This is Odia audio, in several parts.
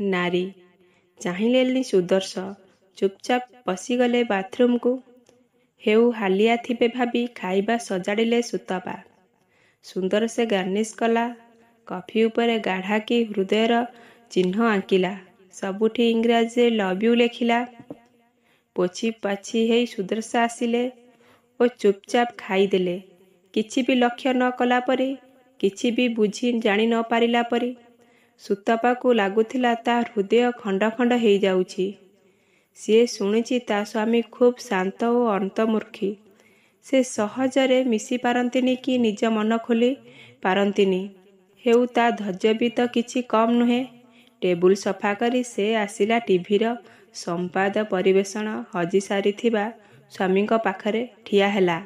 नारी चाहिले सुदर्श चुपचाप पसिगले बाथरुमु हे हालिया थिए भा सजाडिले सुतपा सुन्दरसे गार्निसला कफिपर गाढाकि हृदय र चिन्ह आँकला सबुठी इङराजी लव यु लेखिला पोपा पाँची सुदर्श ओ चुपचाप खाइ देले खाइदेले कि लक्ष्य नकलापरी जानि न पारिला परे ସୁତପାକୁ ଲାଗୁଥିଲା ତା ହୃଦୟ ଖଣ୍ଡ ଖଣ୍ଡ ହେଇଯାଉଛି ସିଏ ଶୁଣିଛି ତା ସ୍ୱାମୀ ଖୁବ୍ ଶାନ୍ତ ଓ ଅନ୍ତମୂର୍ଖୀ ସେ ସହଜରେ ମିଶିପାରନ୍ତିନି କି ନିଜ ମନ ଖୋଲି ପାରନ୍ତିନି ହେଉ ତା ଧୈର୍ଯ୍ୟ ବି ତ କିଛି କମ୍ ନୁହେଁ ଟେବୁଲ ସଫା କରି ସେ ଆସିଲା ଟିଭିର ସମ୍ବାଦ ପରିବେଷଣ ହଜି ସାରିଥିବା ସ୍ୱାମୀଙ୍କ ପାଖରେ ଠିଆ ହେଲା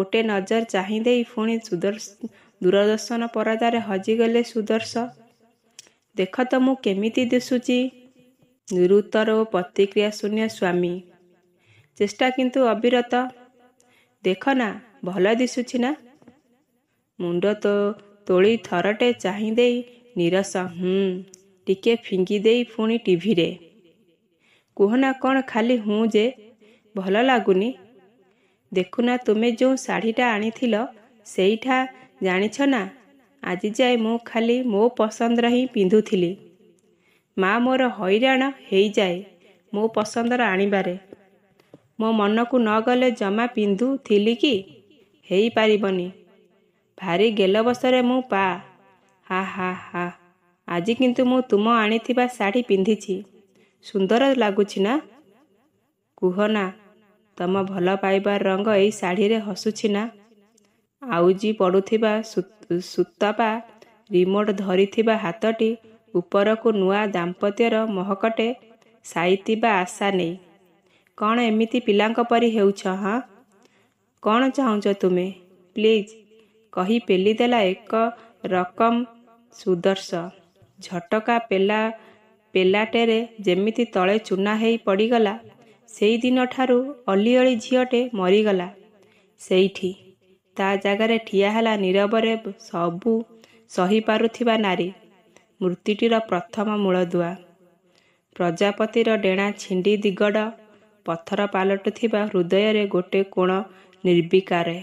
ଗୋଟେ ନଜର ଚାହିଁ ଦେଇ ପୁଣି ସୁଦର୍ଶ ଦୂରଦର୍ଶନ ପରଦାରେ ହଜିଗଲେ ସୁଦର୍ଶ ଦେଖ ତ ମୁଁ କେମିତି ଦିଶୁଛି ଦ୍ରୁତର ଓ ପ୍ରତିକ୍ରିୟା ଶୂନ୍ୟ ସ୍ୱାମୀ ଚେଷ୍ଟା କିନ୍ତୁ ଅବିରତ ଦେଖ ନା ଭଲ ଦିଶୁଛି ନା ମୁଣ୍ଡ ତ ତୋଳି ଥରଟେ ଚାହିଁ ଦେଇ ନିରସ ହୁଁ ଟିକେ ଫିଙ୍ଗି ଦେଇ ପୁଣି ଟିଭିରେ କୁହନା କ'ଣ ଖାଲି ହୁଁ ଯେ ଭଲ ଲାଗୁନି ଦେଖୁନା ତୁମେ ଯେଉଁ ଶାଢ଼ୀଟା ଆଣିଥିଲ ସେଇଟା ଜାଣିଛ ନା ଆଜି ଯାଏ ମୁଁ ଖାଲି ମୋ ପସନ୍ଦର ହିଁ ପିନ୍ଧୁଥିଲି ମା ମୋର ହଇରାଣ ହେଇଯାଏ ମୋ ପସନ୍ଦର ଆଣିବାରେ ମୋ ମନକୁ ନ ଗଲେ ଜମା ପିନ୍ଧୁଥିଲି କି ହେଇପାରିବନି ଭାରି ଗେଲବସରେ ମୁଁ ପା ହା ହା ହା ଆଜି କିନ୍ତୁ ମୁଁ ତୁମ ଆଣିଥିବା ଶାଢ଼ୀ ପିନ୍ଧିଛି ସୁନ୍ଦର ଲାଗୁଛି ନା କୁହନା ତୁମ ଭଲ ପାଇବାର ରଙ୍ଗ ଏଇ ଶାଢ଼ୀରେ ହସୁଛି ନା ଆଉଜି ପଡ଼ୁଥିବା ସୂତପା ରିମୋଟ୍ ଧରିଥିବା ହାତଟି ଉପରକୁ ନୂଆ ଦାମ୍ପତ୍ୟର ମହକଟେ ସାଇଥିବା ଆଶା ନେଇ କ'ଣ ଏମିତି ପିଲାଙ୍କ ପରି ହେଉଛ ହଁ କ'ଣ ଚାହୁଁଛ ତୁମେ ପ୍ଲିଜ୍ କହି ପେଲିଦେଲା ଏକ ରକମ ସୁଦର୍ଶ ଝଟକା ପେଲା ପେଲାଟେରେ ଯେମିତି ତଳେ ଚୁନା ହେଇ ପଡ଼ିଗଲା ସେଇଦିନଠାରୁ ଅଲିଅଳି ଝିଅଟେ ମରିଗଲା ସେଇଠି ତା ଜାଗାରେ ଠିଆ ହେଲା ନିରବରେ ସବୁ ସହିପାରୁଥିବା ନାରୀ ମୂର୍ତ୍ତିଟିର ପ୍ରଥମ ମୂଳଦୁଆ ପ୍ରଜାପତିର ଡେଣା ଛିଣ୍ଡି ଦିଗଡ଼ ପଥର ପାଲଟୁଥିବା ହୃଦୟରେ ଗୋଟେ କୋଣ ନିର୍ବିକାରେ